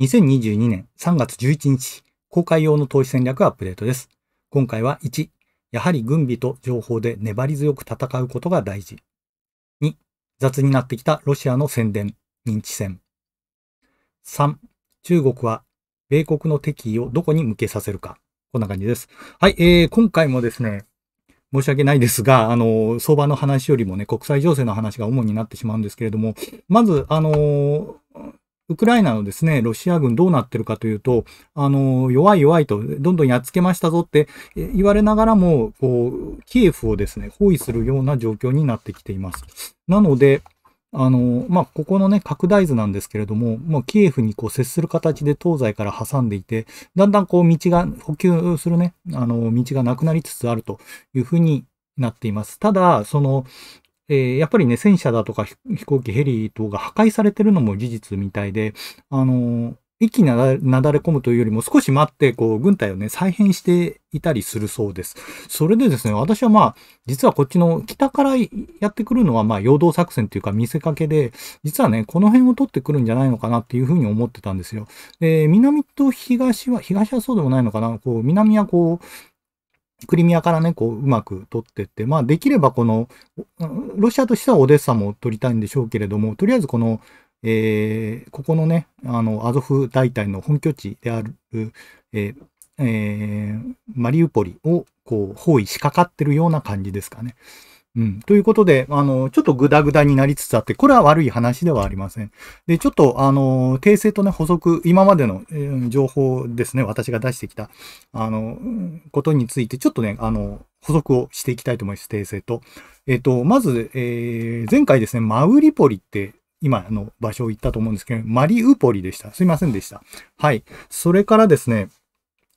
2022年3月11日、公開用の投資戦略アップデートです。今回は1、やはり軍備と情報で粘り強く戦うことが大事。2、雑になってきたロシアの宣伝、認知戦。3、中国は米国の敵意をどこに向けさせるか。こんな感じです。はい、えー、今回もですね、申し訳ないですが、あの、相場の話よりもね、国際情勢の話が主になってしまうんですけれども、まず、あのー、ウクライナのですね、ロシア軍どうなってるかというと、あの、弱い弱いと、どんどんやっつけましたぞって言われながらも、こう、キエフをですね、包囲するような状況になってきています。なので、あの、まあ、ここのね、拡大図なんですけれども、もうキエフにこう接する形で東西から挟んでいて、だんだんこう道が、補給するね、あの、道がなくなりつつあるというふうになっています。ただ、その、えー、やっぱりね、戦車だとか飛行機、ヘリ等が破壊されてるのも事実みたいで、あのー、一気になだれ込むというよりも少し待って、こう、軍隊をね、再編していたりするそうです。それでですね、私はまあ、実はこっちの北からやってくるのは、まあ、陽動作戦というか見せかけで、実はね、この辺を取ってくるんじゃないのかなっていうふうに思ってたんですよ。で、南と東は、東はそうでもないのかな、こう、南はこう、クリミアからね、こう、うまく取ってって、まあ、できればこの、ロシアとしてはオデッサも取りたいんでしょうけれども、とりあえずこの、えー、ここのね、あの、アゾフ大隊の本拠地である、えーえー、マリウポリをこう包囲しかかってるような感じですかね。うん。ということで、あの、ちょっとグダグダになりつつあって、これは悪い話ではありません。で、ちょっと、あの、訂正とね、補足、今までの、えー、情報ですね、私が出してきた、あの、ことについて、ちょっとね、あの、補足をしていきたいと思います、訂正と。えっ、ー、と、まず、えー、前回ですね、マウリポリって今の場所を言ったと思うんですけど、マリウポリでした。すいませんでした。はい。それからですね、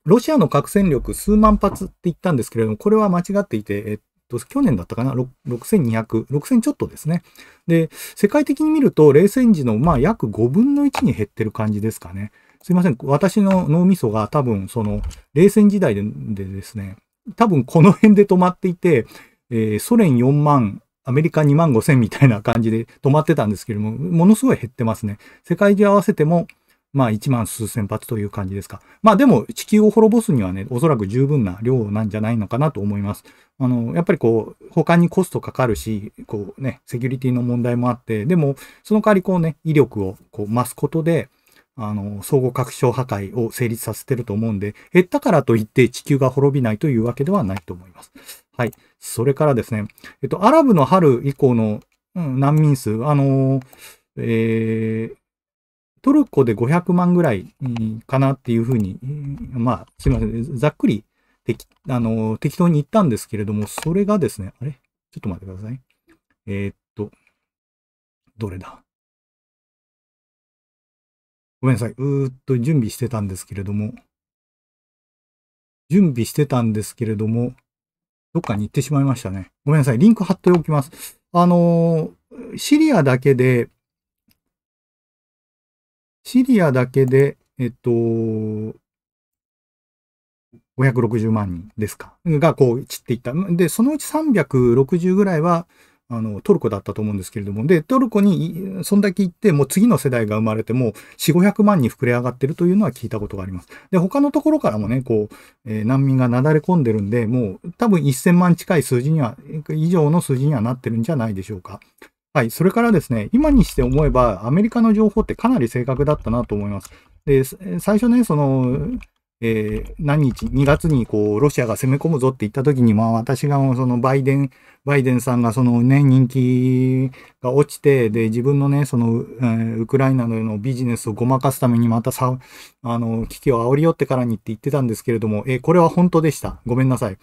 ロシアの核戦力数万発って言ったんですけれども、これは間違っていて、えっと、去年だったかな、6200、6000ちょっとですね。で、世界的に見ると、冷戦時の、まあ、約5分の1に減ってる感じですかね。すいません。私の脳みそが多分、その、冷戦時代でですね、多分この辺で止まっていて、えー、ソ連4万、アメリカ2万5千みたいな感じで止まってたんですけれども、ものすごい減ってますね。世界中合わせても、まあ1万数千発という感じですか。まあでも地球を滅ぼすにはね、おそらく十分な量なんじゃないのかなと思います。あの、やっぱりこう、他にコストかかるし、こうね、セキュリティの問題もあって、でも、その代わりこうね、威力をこう増すことで、あの、相互確証破壊を成立させてると思うんで、減ったからといって地球が滅びないというわけではないと思います。はい。それからですね、えっと、アラブの春以降の、うん、難民数、あの、えー、トルコで500万ぐらいかなっていうふうに、まあ、すみません、ざっくり適、あの、適当に言ったんですけれども、それがですね、あれちょっと待ってください。えー、っと、どれだごめんなさい。うーっと準備してたんですけれども、準備してたんですけれども、どっかに行ってしまいましたね。ごめんなさい。リンク貼っておきます。あのー、シリアだけで、シリアだけで、えっと、560万人ですか、がこう散っていった。で、そのうち360ぐらいは、あの、トルコだったと思うんですけれども、で、トルコに、そんだけ行って、もう次の世代が生まれても、4、500万に膨れ上がってるというのは聞いたことがあります。で、他のところからもね、こう、えー、難民がなだれ込んでるんで、もう多分1000万近い数字には、以上の数字にはなってるんじゃないでしょうか。はい、それからですね、今にして思えば、アメリカの情報ってかなり正確だったなと思います。で、最初ね、その、えー、何日、2月にこう、ロシアが攻め込むぞって言った時に、まあ私がそのバイデン、バイデンさんがそのね、人気が落ちて、で、自分のね、その、えー、ウクライナのビジネスをごまかすためにまたさ、あの、危機を煽り寄ってからにって言ってたんですけれども、えー、これは本当でした。ごめんなさい。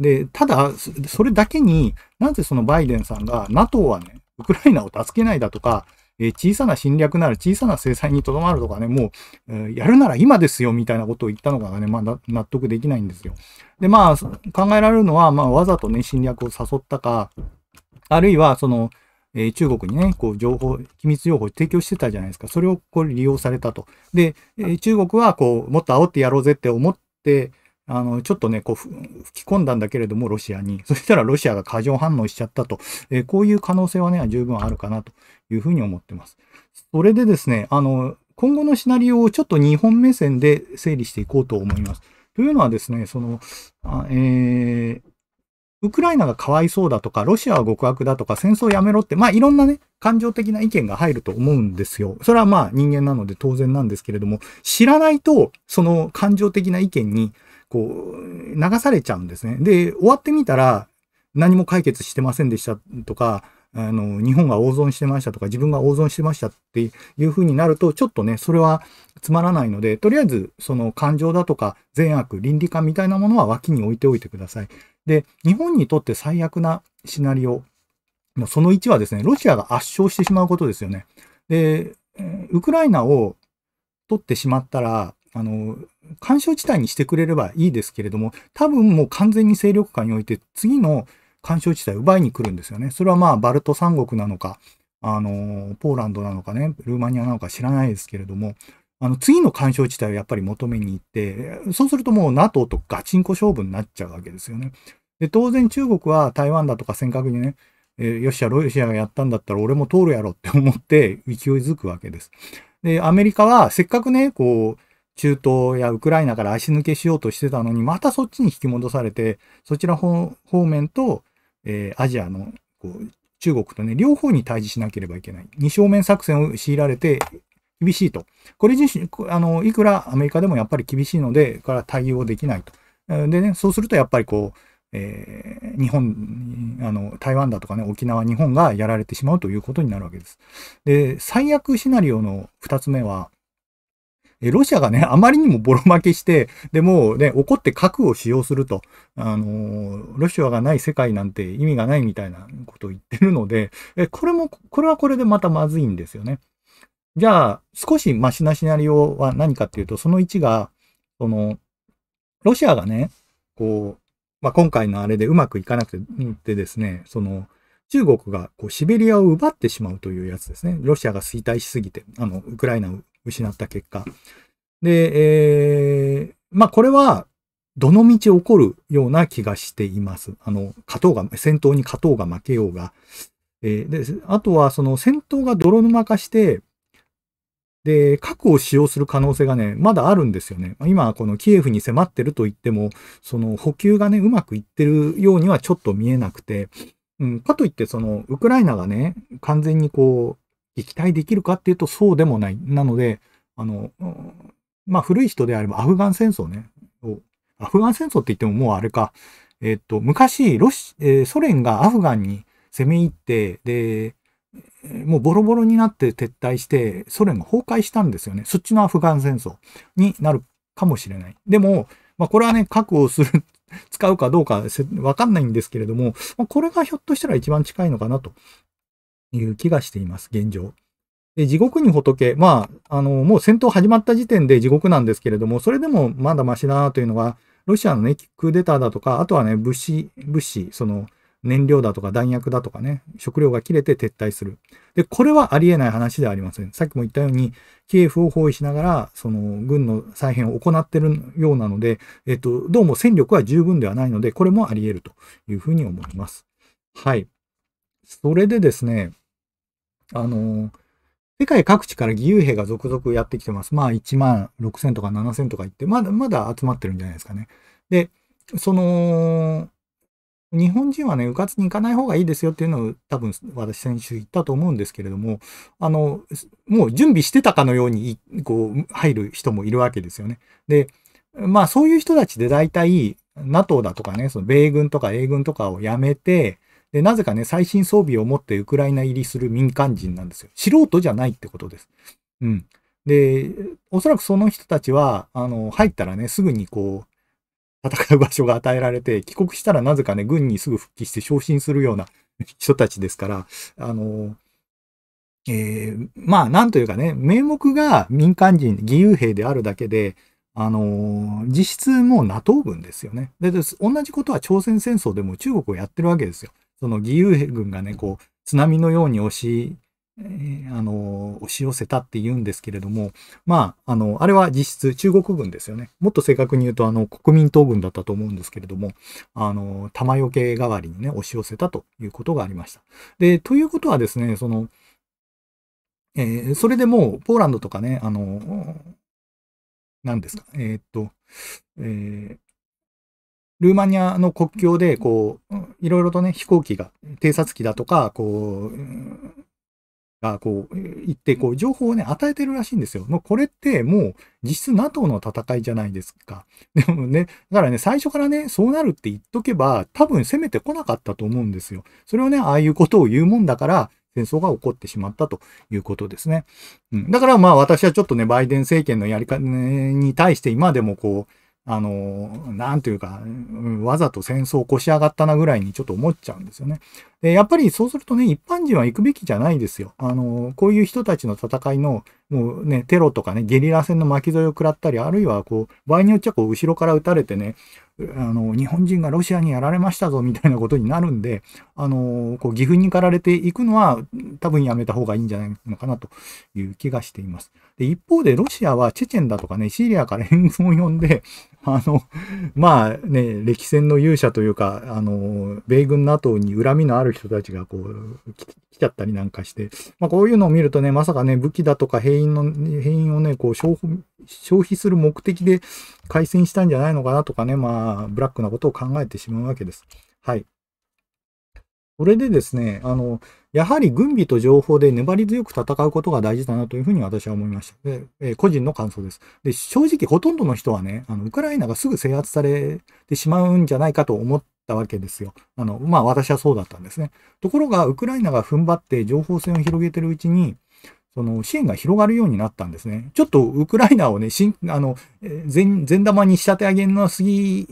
で、ただ、それだけに、なぜそのバイデンさんが、NATO はね、ウクライナを助けないだとか、え小さな侵略なら小さな制裁にとどまるとかね、もう、えやるなら今ですよみたいなことを言ったのがね、まあ、納得できないんですよ。で、まあ、考えられるのは、まあ、わざとね、侵略を誘ったか、あるいは、その、え中国にね、こう情報、機密情報を提供してたじゃないですか。それをこう利用されたと。で、え中国はこう、もっと煽ってやろうぜって思ってあの、ちょっとね、こう、吹き込んだんだけれども、ロシアに。そしたらロシアが過剰反応しちゃったと。えー、こういう可能性はね、十分あるかなというふうに思ってます。それでですね、あの、今後のシナリオをちょっと日本目線で整理していこうと思います。というのはですね、その、あえー、ウクライナがかわいそうだとか、ロシアは極悪だとか、戦争やめろって、まあいろんなね、感情的な意見が入ると思うんですよ。それはまあ人間なので当然なんですけれども、知らないと、その感情的な意見にこう、流されちゃうんですね。で、終わってみたら、何も解決してませんでしたとか、あの、日本が大損してましたとか、自分が大損してましたっていうふうになると、ちょっとね、それはつまらないので、とりあえず、その感情だとか、善悪、倫理観みたいなものは脇に置いておいてください。で、日本にとって最悪なシナリオのその1はですね、ロシアが圧勝してしまうことですよね。で、ウクライナを取ってしまったら、あの、干渉地帯にしてくれればいいですけれども、多分もう完全に勢力下において次の干渉地帯を奪いに来るんですよね。それはまあバルト三国なのか、あの、ポーランドなのかね、ルーマニアなのか知らないですけれども、あの、次の干渉地帯をやっぱり求めに行って、そうするともう NATO とガチンコ勝負になっちゃうわけですよね。で、当然中国は台湾だとか尖閣にね、えー、よっしゃ、ロシアがやったんだったら俺も通るやろって思って勢いづくわけです。で、アメリカはせっかくね、こう、中東やウクライナから足抜けしようとしてたのに、またそっちに引き戻されて、そちら方面と、えー、アジアのこう中国とね、両方に対峙しなければいけない。二正面作戦を強いられて厳しいと。これ自身、あの、いくらアメリカでもやっぱり厳しいので、から対応できないと。でね、そうするとやっぱりこう、えー、日本、あの、台湾だとかね、沖縄、日本がやられてしまうということになるわけです。で、最悪シナリオの2つ目は、えロシアがね、あまりにもボロ負けして、でもね、怒って核を使用すると、あのロシアがない世界なんて意味がないみたいなことを言ってるので、えこれも、これはこれでまたまずいんですよね。じゃあ、少しマシなシナリオは何かっていうと、その1が、その、ロシアがね、こう、まあ、今回のあれでうまくいかなくてですね、その、中国がこうシベリアを奪ってしまうというやつですね。ロシアが衰退しすぎて、あの、ウクライナを失った結果。で、えー、まあこれは、どの道起こるような気がしています。あの、勝とうが、戦闘に勝とうが負けようが。えー、で、あとはその戦闘が泥沼化して、で、核を使用する可能性がね、まだあるんですよね。今、このキエフに迫ってると言っても、その補給がね、うまくいってるようにはちょっと見えなくて、うん、かといって、その、ウクライナがね、完全にこう、撃退できるかっていうとそうでもない。なので、あの、まあ、古い人であればアフガン戦争ね。アフガン戦争って言ってももうあれか、えっと、昔、ロシ、えソ連がアフガンに攻め入って、で、もうボロボロになって撤退して、ソ連が崩壊したんですよね。そっちのアフガン戦争になるかもしれない。でも、まあ、これはね、核をする、使うかどうかわかんないんですけれども、まあ、これがひょっとしたら一番近いのかなという気がしています、現状。で地獄に仏、まあ、あの、もう戦闘始まった時点で地獄なんですけれども、それでもまだましだなというのが、ロシアのね、クーデターだとか、あとはね、物資、物資、その、燃料だとか弾薬だとかね、食料が切れて撤退する。で、これはありえない話ではありません。さっきも言ったように、キエフを包囲しながら、その軍の再編を行ってるようなので、えっと、どうも戦力は十分ではないので、これもあり得るというふうに思います。はい。それでですね、あの、世界各地から義勇兵が続々やってきてます。まあ、1万6000とか7000とか言って、まだまだ集まってるんじゃないですかね。で、その、日本人はね、うかつに行かない方がいいですよっていうのを多分私先週言ったと思うんですけれども、あの、もう準備してたかのように、こう、入る人もいるわけですよね。で、まあそういう人たちで大体 NATO だとかね、その米軍とか英軍とかをやめて、で、なぜかね、最新装備を持ってウクライナ入りする民間人なんですよ。素人じゃないってことです。うん。で、おそらくその人たちは、あの、入ったらね、すぐにこう、戦う場所が与えられて、帰国したらなぜかね、軍にすぐ復帰して昇進するような 人たちですから、あの、えー、まあ、なんというかね、名目が民間人、義勇兵であるだけで、あの実質もう NATO 軍ですよね。で、同じことは朝鮮戦争でも中国をやってるわけですよ。その義勇兵軍がね、こう、津波のように押し、えー、あの、押し寄せたって言うんですけれども、まあ、あの、あれは実質中国軍ですよね。もっと正確に言うと、あの、国民党軍だったと思うんですけれども、あの、玉よけ代わりにね、押し寄せたということがありました。で、ということはですね、その、えー、それでもう、ポーランドとかね、あの、何ですか、えー、っと、えー、ルーマニアの国境で、こう、いろいろとね、飛行機が、偵察機だとか、こう、が、こう、行って、こう、情報をね、与えてるらしいんですよ。もうこれってもう、実質 NATO の戦いじゃないですか。でもね、だからね、最初からね、そうなるって言っとけば、多分攻めてこなかったと思うんですよ。それをね、ああいうことを言うもんだから、戦争が起こってしまったということですね。うん、だからまあ私はちょっとね、バイデン政権のやり方に対して今でもこう、あの、なんというか、わざと戦争を起こし上がったなぐらいにちょっと思っちゃうんですよね。で、やっぱりそうするとね、一般人は行くべきじゃないですよ。あの、こういう人たちの戦いの、もうね、テロとかね、ゲリラ戦の巻き添えを食らったり、あるいはこう、場合によっちゃこう、後ろから撃たれてね、あの、日本人がロシアにやられましたぞ、みたいなことになるんで、あの、こう、義憤に駆られていくのは、多分やめた方がいいんじゃないのかなという気がしています。で、一方でロシアはチェチェンだとかね、シリアから援軍を呼んで、あの、まあね、歴戦の勇者というか、あの、米軍の後に恨みのある人たちがこう、来ちゃったりなんかして、まあこういうのを見るとね、まさかね、武器だとか兵員の、兵員をね、こう消費、消費する目的で開戦したんじゃないのかなとかね、まあ、ブラックなことを考えてしまうわけです。はい。それでですね、あの、やはり軍備と情報で粘り強く戦うことが大事だなというふうに私は思いました。でえー、個人の感想です。で、正直ほとんどの人はね、あの、ウクライナがすぐ制圧されてしまうんじゃないかと思ったわけですよ。あの、まあ私はそうだったんですね。ところが、ウクライナが踏ん張って情報戦を広げてるうちに、その支援が広がるようになったんですね。ちょっとウクライナをね、しんあの全玉に仕立て上げのすぎ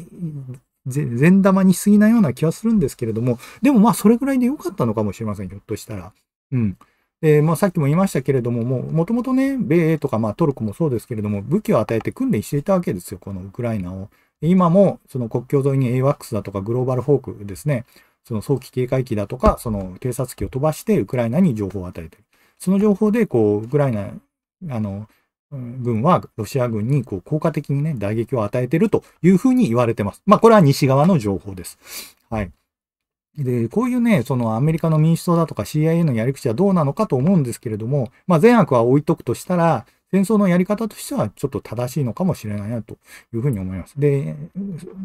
善玉にしすぎないような気はするんですけれども、でもまあそれぐらいで良かったのかもしれません、ひょっとしたら。うん。で、まあさっきも言いましたけれども、ももともとね、米英とかまあトルコもそうですけれども、武器を与えて訓練していたわけですよ、このウクライナを。今も、その国境沿いに AWACS だとかグローバルフォークですね、その早期警戒機だとか、その偵察機を飛ばしてウクライナに情報を与えてる。その情報で、こう、ウクライナ、あの、軍はロシア軍にこう効果的にね、打撃を与えてるというふうに言われてます。まあ、これは西側の情報です。はい。で、こういうね、そのアメリカの民主党だとか CIA のやり口はどうなのかと思うんですけれども、まあ、善悪は置いとくとしたら、戦争のやり方としてはちょっと正しいのかもしれないなというふうに思います。で、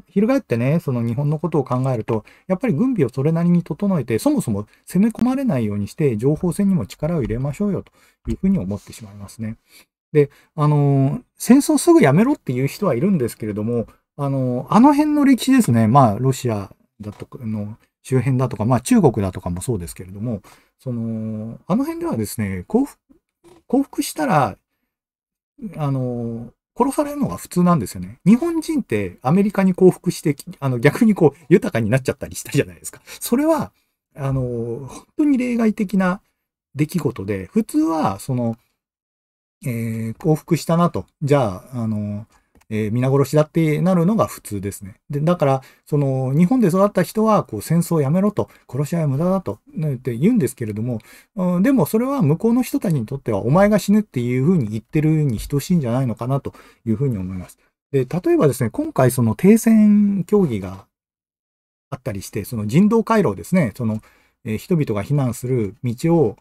翻ってね、その日本のことを考えると、やっぱり軍備をそれなりに整えて、そもそも攻め込まれないようにして、情報戦にも力を入れましょうよというふうに思ってしまいますね。で、あの、戦争すぐやめろっていう人はいるんですけれども、あの、あの辺の歴史ですね、まあ、ロシアだとかの周辺だとか、まあ、中国だとかもそうですけれども、その、あの辺ではですね、降伏降伏したら、あの、殺されるのが普通なんですよね。日本人ってアメリカに降伏して、あの逆にこう豊かになっちゃったりしたじゃないですか。それは、あの、本当に例外的な出来事で、普通はそのえー、降伏したなと。じゃあ、あの、えー、皆殺しだってなるのが普通ですね。で、だから、その、日本で育った人は、こう、戦争をやめろと、殺し合いは無駄だと、ね、って言うんですけれども、うん、でもそれは向こうの人たちにとっては、お前が死ぬっていうふうに言ってるに等しいんじゃないのかなというふうに思います。で、例えばですね、今回その停戦協議があったりして、その人道回廊ですね、その、えー、人々が避難する道を、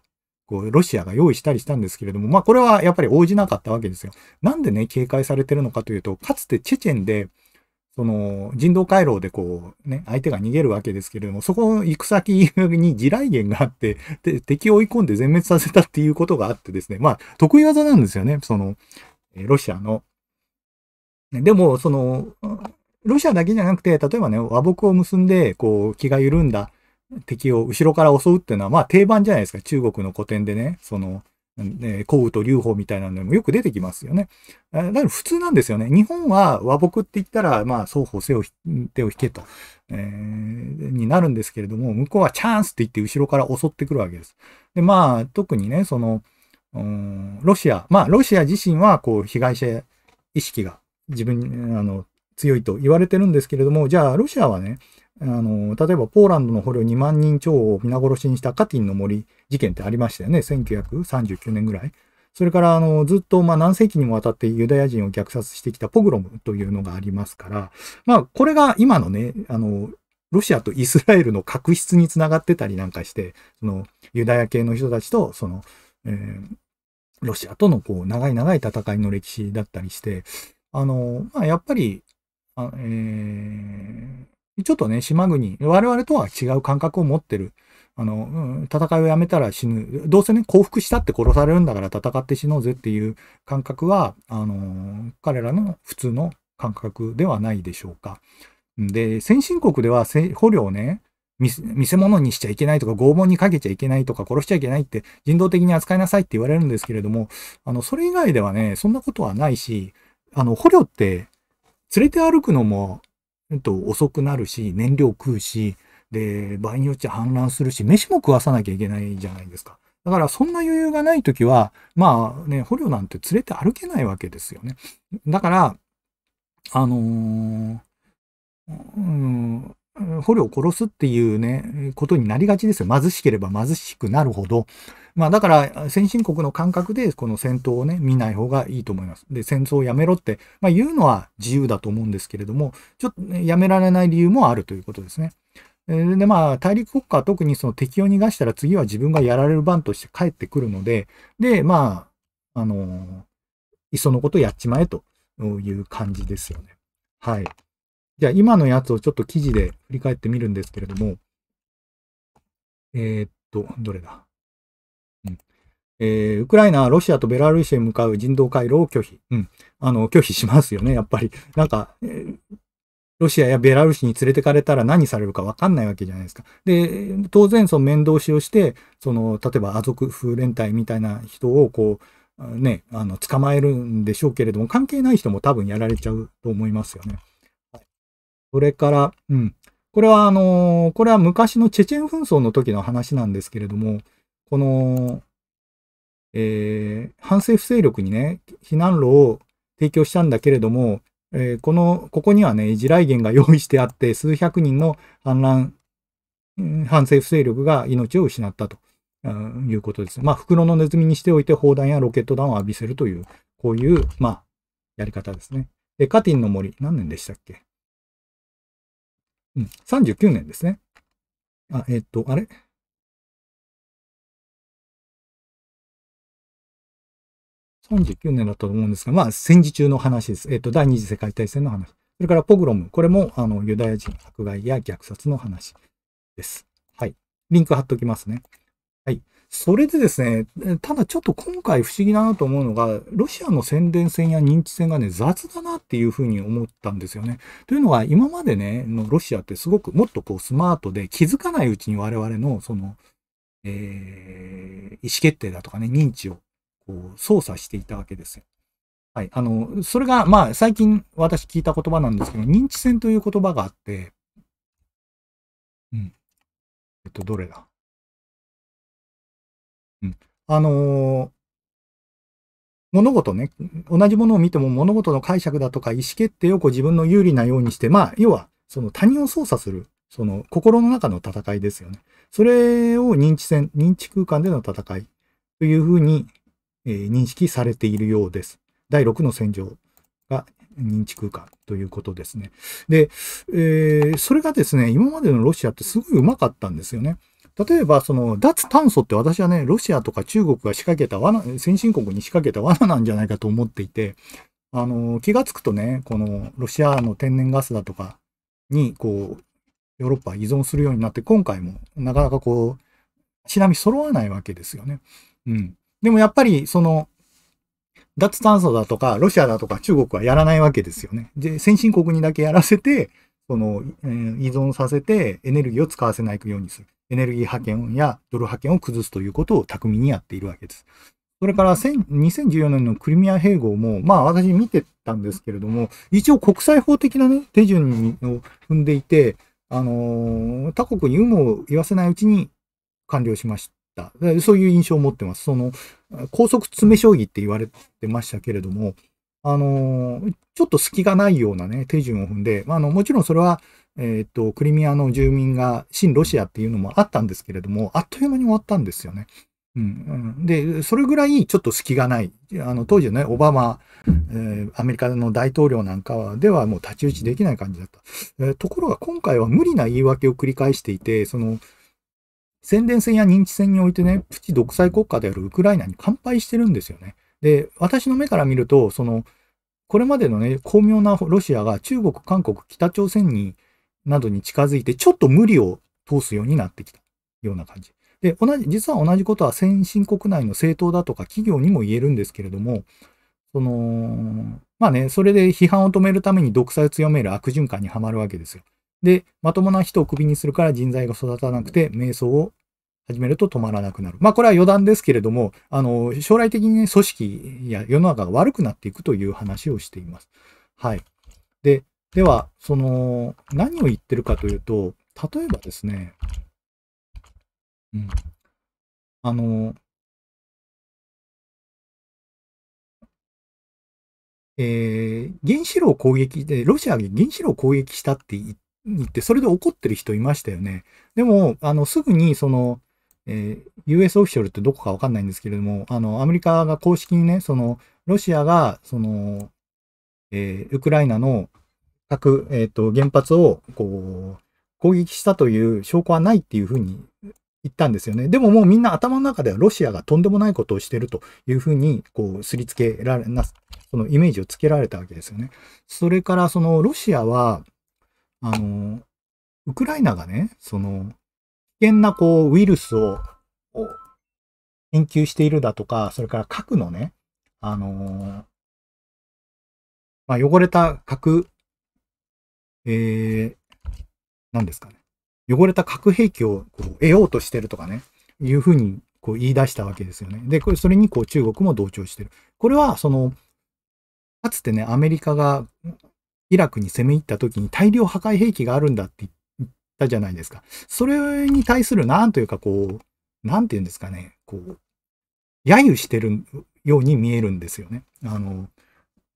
こう、ロシアが用意したりしたんですけれども、まあ、これはやっぱり応じなかったわけですよ。なんでね、警戒されてるのかというと、かつてチェチェンで、その人道回廊でこうね、相手が逃げるわけですけれども、そこ行く先に地雷原があって、で敵を追い込んで全滅させたっていうことがあってですね、まあ、得意技なんですよね、その、ロシアの。でも、その、ロシアだけじゃなくて、例えばね、和睦を結んで、こう、気が緩んだ敵を後ろから襲うっていうのは、まあ定番じゃないですか。中国の古典でね、その、ね、降雨と流邦みたいなのもよく出てきますよね。だから普通なんですよね。日本は和睦って言ったら、まあ、双方背を手を引けと、えー、になるんですけれども、向こうはチャンスって言って後ろから襲ってくるわけです。で、まあ、特にね、その、ロシア、まあ、ロシア自身は、こう、被害者意識が自分に、あの、強いと言われてるんですけれども、じゃあ、ロシアはね、あの、例えばポーランドの捕虜2万人超を皆殺しにしたカティンの森事件ってありましたよね。1939年ぐらい。それから、あの、ずっと、まあ、何世紀にもわたってユダヤ人を虐殺してきたポグロムというのがありますから、まあ、これが今のね、あの、ロシアとイスラエルの確執につながってたりなんかして、その、ユダヤ系の人たちと、その、えー、ロシアとのこう、長い長い戦いの歴史だったりして、あの、まあ、やっぱり、あえー、ちょっとね、島国、我々とは違う感覚を持ってる。あの、うん、戦いをやめたら死ぬ。どうせね、降伏したって殺されるんだから戦って死のうぜっていう感覚は、あの、彼らの普通の感覚ではないでしょうか。で、先進国では捕虜をね、見せ物にしちゃいけないとか、拷問にかけちゃいけないとか、殺しちゃいけないって人道的に扱いなさいって言われるんですけれども、あの、それ以外ではね、そんなことはないし、あの、捕虜って連れて歩くのもえっと、遅くなるし、燃料食うし、で、場合によっちゃ氾濫するし、飯も食わさなきゃいけないじゃないですか。だからそんな余裕がないときは、まあね、捕虜なんて連れて歩けないわけですよね。だから、あのー、うん、捕虜を殺すっていうね、ことになりがちですよ。貧しければ貧しくなるほど。まあだから先進国の感覚でこの戦闘をね、見ない方がいいと思います。で、戦争をやめろって、まあ、言うのは自由だと思うんですけれども、ちょっと、ね、やめられない理由もあるということですね。でまあ、大陸国家は特にその敵を逃がしたら次は自分がやられる番として帰ってくるので、で、まあ、あのいっそのことやっちまえという感じですよね。はい。じゃあ今のやつをちょっと記事で振り返ってみるんですけれども、えー、っと、どれだ、うんえー、ウクライナはロシアとベラルーシへ向かう人道回廊を拒否。うん。あの、拒否しますよね、やっぱり。なんか、えー、ロシアやベラルーシに連れてかれたら何されるかわかんないわけじゃないですか。で、当然その面倒しをして、その、例えばアゾク風連隊みたいな人をこう、ね、あの、捕まえるんでしょうけれども、関係ない人も多分やられちゃうと思いますよね。それから、うん。これはあのー、これは昔のチェチェン紛争の時の話なんですけれども、この、えー、反政府勢力にね、避難路を提供したんだけれども、えー、この、ここにはね、地雷原が用意してあって、数百人の反乱、反政府勢力が命を失ったと、うん、いうことです。まあ、袋のネズミにしておいて砲弾やロケット弾を浴びせるという、こういう、まあ、やり方ですね。で、カティンの森、何年でしたっけ39年ですね。あ、えっ、と、あれ39年だったと思うんですが、まあ戦時中の話です。えっ、ー、と、第二次世界大戦の話。それからポグロム。これも、あの、ユダヤ人迫害や虐殺の話です。はい。リンク貼っておきますね。はい。それでですね、ただちょっと今回不思議だなと思うのが、ロシアの宣伝戦や認知戦がね、雑だなっていうふうに思ったんですよね。というのは、今までね、のロシアってすごくもっとこうスマートで気づかないうちに我々のその、えー、意思決定だとかね、認知をこう操作していたわけですよ。はい。あの、それが、まあ、最近私聞いた言葉なんですけど、認知戦という言葉があって、うん。えっと、どれだうん、あのー、物事ね、同じものを見ても物事の解釈だとか意思決定をこう自分の有利なようにして、まあ、要は、その他人を操作する、その心の中の戦いですよね。それを認知戦、認知空間での戦いというふうに、えー、認識されているようです。第6の戦場が認知空間ということですね。で、えー、それがですね、今までのロシアってすごいうまかったんですよね。例えば、その、脱炭素って私はね、ロシアとか中国が仕掛けた罠、先進国に仕掛けた罠なんじゃないかと思っていて、あの、気がつくとね、この、ロシアの天然ガスだとかに、こう、ヨーロッパ依存するようになって、今回も、なかなかこう、ちなみ揃わないわけですよね。うん。でもやっぱり、その、脱炭素だとか、ロシアだとか中国はやらないわけですよね。で、先進国にだけやらせて、その、えー、依存させてエネルギーを使わせないようにする。エネルギー派遣やドル派遣を崩すということを巧みにやっているわけです。それから2014年のクリミア併合も、まあ私見てたんですけれども、一応国際法的なね、手順を踏んでいて、あのー、他国に有無を言わせないうちに完了しました。そういう印象を持ってます。その、高速詰め将棋って言われてましたけれども、あのー、ちょっと隙がないようなね、手順を踏んで、まあ、あの、もちろんそれは、えー、っと、クリミアの住民が親ロシアっていうのもあったんですけれども、あっという間に終わったんですよね。うん、で、それぐらいちょっと隙がない。あの、当時のね、オバマ、えー、アメリカの大統領なんかではもう太刀打ちできない感じだった。えー、ところが今回は無理な言い訳を繰り返していて、その、宣伝戦や認知戦においてね、プチ独裁国家であるウクライナに完敗してるんですよね。で、私の目から見ると、その、これまでのね、巧妙なロシアが中国、韓国、北朝鮮に、などに近づいて、ちょっと無理を通すようになってきたような感じ。で、同じ、実は同じことは先進国内の政党だとか企業にも言えるんですけれども、その、まあね、それで批判を止めるために独裁を強める悪循環にはまるわけですよ。で、まともな人をクビにするから人材が育たなくて、瞑想を始めると止まらなくなる。まあこれは余談ですけれども、あの、将来的にね、組織や世の中が悪くなっていくという話をしています。はい。で、では、その、何を言ってるかというと、例えばですね、うん、あの、えー、原子炉を攻撃で、ロシアが原子炉を攻撃したって言って、それで怒ってる人いましたよね。でも、あの、すぐに、その、えー、US オフィシャルってどこかわかんないんですけれども、あの、アメリカが公式にね、その、ロシアが、その、えー、ウクライナの核、えっ、ー、と、原発を、こう、攻撃したという証拠はないっていうふうに言ったんですよね。でももうみんな頭の中ではロシアがとんでもないことをしてるというふうに、こう、すりつけられな、そのイメージをつけられたわけですよね。それから、そのロシアは、あの、ウクライナがね、その、危険なこう、ウイルスを、研究しているだとか、それから核のね、あのまあ、汚れた核えー、何ですかね。汚れた核兵器をこう得ようとしてるとかね、いうふうにこう言い出したわけですよね。で、これそれにこう中国も同調してる。これはその、かつてね、アメリカがイラクに攻め入った時に大量破壊兵器があるんだって言ったじゃないですか。それに対するなんというかこう、なんていうんですかね、こう、揶揄してるように見えるんですよね。あの、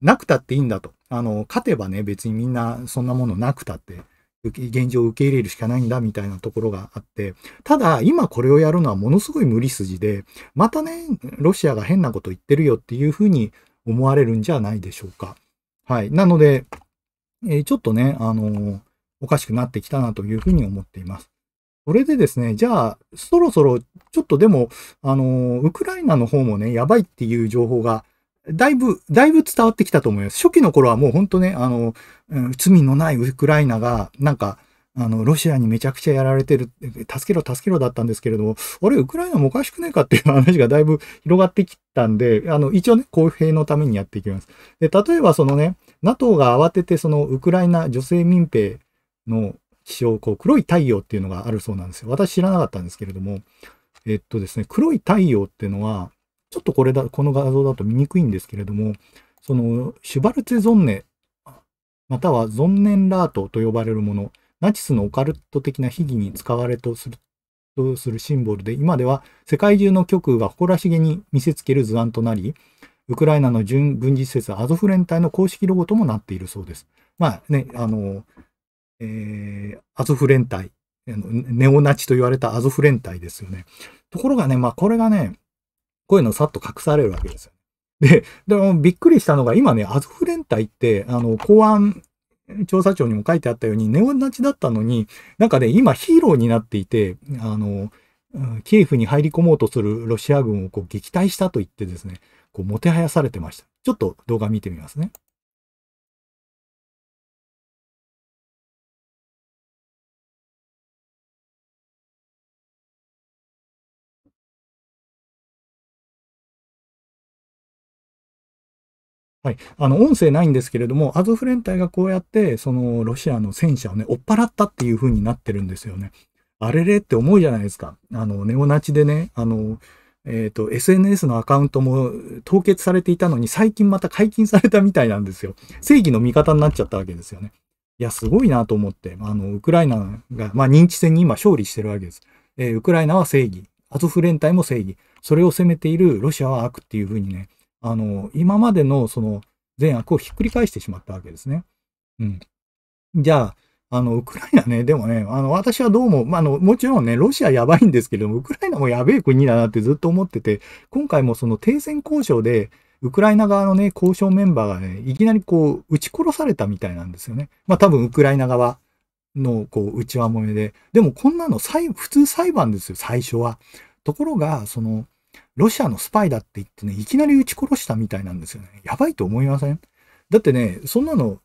なくたっていいんだと。あの、勝てばね、別にみんなそんなものなくたって、現状を受け入れるしかないんだみたいなところがあって、ただ今これをやるのはものすごい無理筋で、またね、ロシアが変なこと言ってるよっていうふうに思われるんじゃないでしょうか。はい。なので、えー、ちょっとね、あのー、おかしくなってきたなというふうに思っています。それでですね、じゃあ、そろそろ、ちょっとでも、あのー、ウクライナの方もね、やばいっていう情報がだいぶ、だいぶ伝わってきたと思います。初期の頃はもう本当ね、あの、罪のないウクライナが、なんか、あの、ロシアにめちゃくちゃやられてる、助けろ、助けろだったんですけれども、あれ、ウクライナもおかしくねえかっていう話がだいぶ広がってきたんで、あの、一応ね、公平のためにやっていきます。で、例えばそのね、NATO が慌てて、その、ウクライナ女性民兵の気象、こう、黒い太陽っていうのがあるそうなんですよ。私知らなかったんですけれども、えっとですね、黒い太陽っていうのは、ちょっとこれだ、この画像だと見にくいんですけれども、その、シュバルツェゾンネ、またはゾンネンラートと呼ばれるもの、ナチスのオカルト的な秘技に使われとするとするシンボルで、今では世界中の極右が誇らしげに見せつける図案となり、ウクライナの準軍事施設アゾフ連隊の公式ロゴともなっているそうです。まあね、あの、えー、アゾフ連隊、ネオナチと言われたアゾフ連隊ですよね。ところがね、まあこれがね、こういうのさっと隠されるわけですよ。で、でもびっくりしたのが、今ね、アゾフ連隊って、あの、公安調査庁にも書いてあったように、ネオナチだったのに、なんかね、今ヒーローになっていて、あの、キエフに入り込もうとするロシア軍をこう撃退したと言ってですね、こう、もてはやされてました。ちょっと動画見てみますね。はい、あの音声ないんですけれども、アゾフ連隊がこうやって、そのロシアの戦車をね、追っ払ったっていう風になってるんですよね。あれれって思うじゃないですか。あの、ネオナチでね、あの、えっ、ー、と、SNS のアカウントも凍結されていたのに、最近また解禁されたみたいなんですよ。正義の味方になっちゃったわけですよね。いや、すごいなと思って、あの、ウクライナが、まあ、認知戦に今勝利してるわけです。えー、ウクライナは正義、アゾフ連隊も正義、それを攻めているロシアは悪っていう風にね、あの、今までのその善悪をひっくり返してしまったわけですね。うん。じゃあ、あの、ウクライナね、でもね、あの、私はどうも、まあ、の、もちろんね、ロシアやばいんですけれども、ウクライナもやべえ国だなってずっと思ってて、今回もその停戦交渉で、ウクライナ側のね、交渉メンバーがね、いきなりこう、撃ち殺されたみたいなんですよね。まあ、多分ウクライナ側の、こう、内輪もめで。でも、こんなの、普通裁判ですよ、最初は。ところが、その、ロシアのスパイだって言ってね、いきなり撃ち殺したみたいなんですよね。やばいと思いませんだってね、そんなの、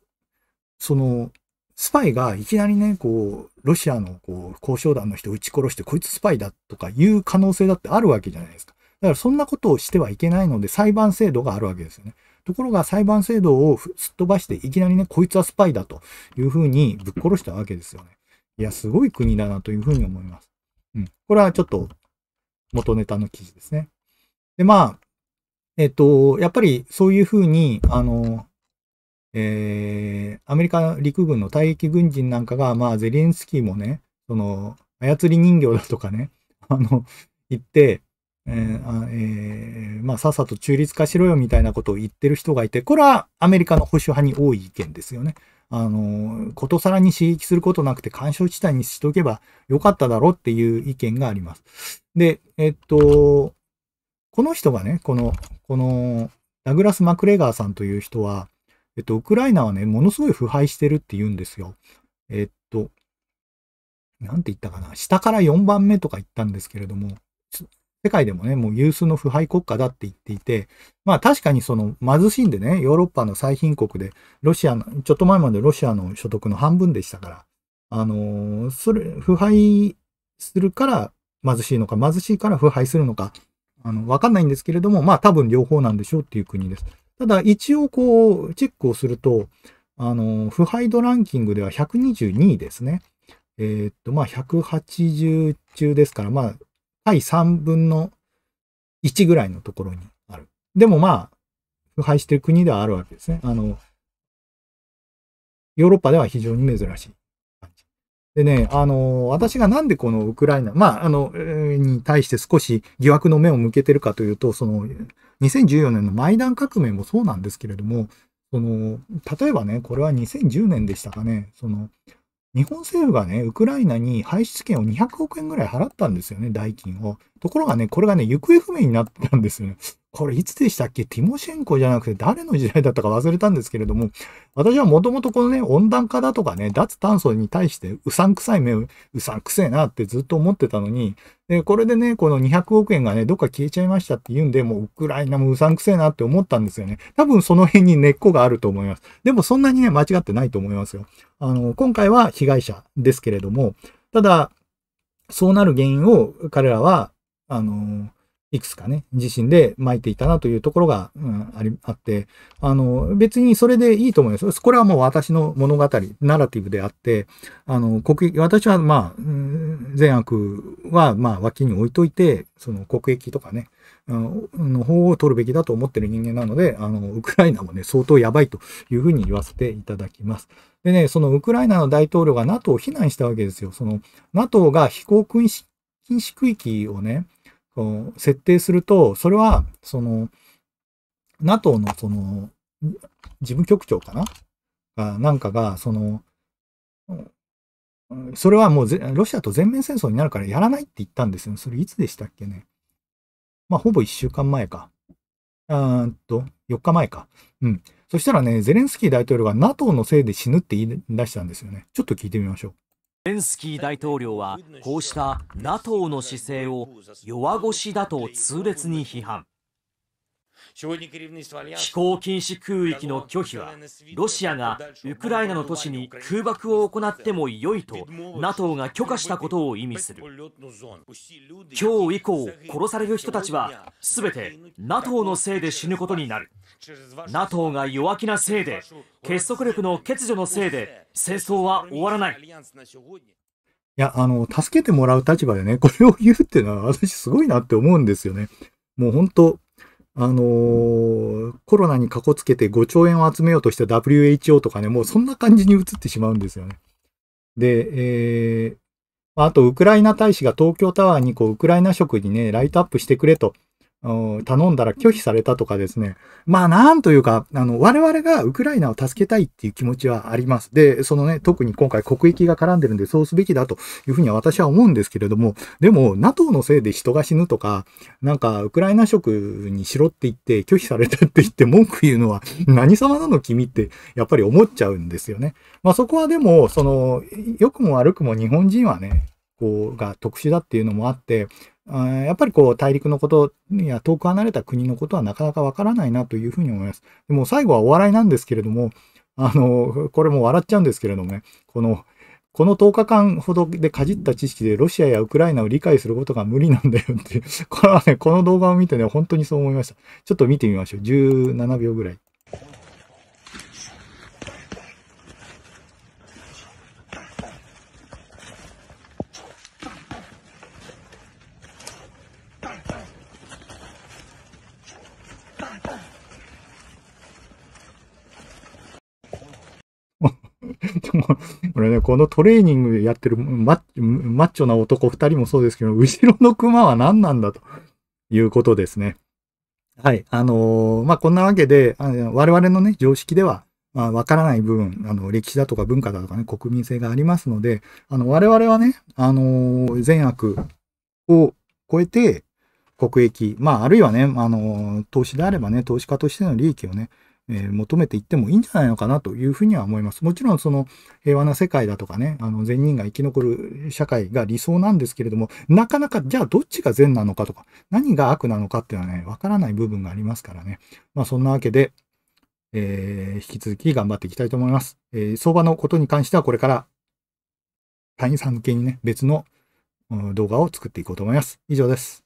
その、スパイがいきなりね、こう、ロシアのこう交渉団の人を撃ち殺して、こいつスパイだとかいう可能性だってあるわけじゃないですか。だからそんなことをしてはいけないので、裁判制度があるわけですよね。ところが裁判制度をすっ飛ばして、いきなりね、こいつはスパイだというふうにぶっ殺したわけですよね。いや、すごい国だなというふうに思います。うん。これはちょっと元ネタの記事ですね。で、まあ、えっと、やっぱりそういうふうに、あの、えー、アメリカ陸軍の退役軍人なんかが、まあ、ゼレンスキーもね、その、操り人形だとかね、あの、言って、えーえー、まあ、さっさと中立化しろよみたいなことを言ってる人がいて、これはアメリカの保守派に多い意見ですよね。あの、ことさらに刺激することなくて干渉地帯にしとけばよかっただろうっていう意見があります。で、えっと、この人がね、この、この、ダグラス・マクレガーさんという人は、えっと、ウクライナはね、ものすごい腐敗してるって言うんですよ。えっと、なんて言ったかな、下から4番目とか言ったんですけれども、世界でもね、もう有数の腐敗国家だって言っていて、まあ確かにその貧しいんでね、ヨーロッパの最貧国で、ロシアの、ちょっと前までロシアの所得の半分でしたから、あのー、それ、腐敗するから貧しいのか、貧しいから腐敗するのか、あの、わかんないんですけれども、まあ多分両方なんでしょうっていう国です。ただ一応こう、チェックをすると、あの、腐敗度ランキングでは122位ですね。えー、っと、まあ180中ですから、まあ、対3分の1ぐらいのところにある。でもまあ、腐敗してる国ではあるわけですね。あの、ヨーロッパでは非常に珍しい。でね、あの、私がなんでこのウクライナ、まあ、あの、に対して少し疑惑の目を向けてるかというと、その、2014年のマイダン革命もそうなんですけれども、その、例えばね、これは2010年でしたかね、その、日本政府がね、ウクライナに排出権を200億円ぐらい払ったんですよね、代金を。ところがね、これがね、行方不明になったんですよね。これいつでしたっけティモシェンコじゃなくて誰の時代だったか忘れたんですけれども、私はもともとこのね、温暖化だとかね、脱炭素に対してうさんくさい目、うさんくせえなってずっと思ってたのに、で、これでね、この200億円がね、どっか消えちゃいましたって言うんで、もうウクライナもうさんくせえなって思ったんですよね。多分その辺に根っこがあると思います。でもそんなにね、間違ってないと思いますよ。あの、今回は被害者ですけれども、ただ、そうなる原因を彼らはあの、いくつかね、自身で巻いていたなというところが、うん、あり、あって、あの、別にそれでいいと思います。これはもう私の物語、ナラティブであって、あの、国益、私はまあ、善悪はまあ脇に置いといて、その国益とかね、の方を取るべきだと思ってる人間なので、あの、ウクライナもね、相当やばいというふうに言わせていただきます。でね、そのウクライナの大統領が NATO を非難したわけですよ。その NATO が飛行禁止区域をね、設定すると、それは、その、NATO のその、事務局長かななんかが、その、それはもうロシアと全面戦争になるからやらないって言ったんですよ。それいつでしたっけね。まあ、ほぼ1週間前か。あと、4日前か。うん。そしたらね、ゼレンスキー大統領が NATO のせいで死ぬって言い出したんですよね。ちょっと聞いてみましょう。ゼレンスキー大統領はこうした NATO の姿勢を弱腰だと痛烈に批判飛行禁止空域の拒否は、ロシアがウクライナの都市に空爆を行っても良いと NATO が許可したことを意味する。今日以降、殺される人たちは、すべて NATO のせいで死ぬことになる。NATO が弱気なせいで、結束力の欠如のせいで、戦争は終わらない。いや、あの、助けてもらう立場でね、これを言うっていうのは私すごいなって思うんですよね。もう本当、あのー、コロナにかこつけて5兆円を集めようとした WHO とかね、もうそんな感じに移ってしまうんですよね。で、えー、あと、ウクライナ大使が東京タワーにこうウクライナ食にね、ライトアップしてくれと頼んだら拒否されたとかですね。まあなんというか、あの、我々がウクライナを助けたいっていう気持ちはあります。で、そのね、特に今回国益が絡んでるんでそうすべきだというふうには私は思うんですけれども、でも NATO のせいで人が死ぬとか、なんかウクライナ職にしろって言って拒否されたって言って文句言うのは何様なの君ってやっぱり思っちゃうんですよね。まあそこはでも、その、良くも悪くも日本人はね、こうが特殊だっていうのもあって、やっぱりこう大陸のことや遠く離れた国のことはなかなかわからないなというふうに思います。でも最後はお笑いなんですけれども、あの、これも笑っちゃうんですけれどもね、この、この10日間ほどでかじった知識でロシアやウクライナを理解することが無理なんだよって、これはね、この動画を見てね、本当にそう思いました。ちょっと見てみましょう。17秒ぐらい。こ れね、このトレーニングやってるマッチョな男2人もそうですけど、後ろの熊は何なんだということですね。はい。あのー、まあ、こんなわけで、我々のね、常識では、まあ、わからない部分、あの、歴史だとか文化だとかね、国民性がありますので、あの、我々はね、あのー、善悪を超えて、国益、まあ、あるいはね、あのー、投資であればね、投資家としての利益をね、え求めていってもいいんじゃないのかなというふうには思います。もちろんその平和な世界だとかね、あの善人が生き残る社会が理想なんですけれども、なかなかじゃあどっちが善なのかとか、何が悪なのかっていうのはね、わからない部分がありますからね。まあそんなわけで、えー、引き続き頑張っていきたいと思います。えー、相場のことに関してはこれから会員さん向けにね、別の動画を作っていこうと思います。以上です。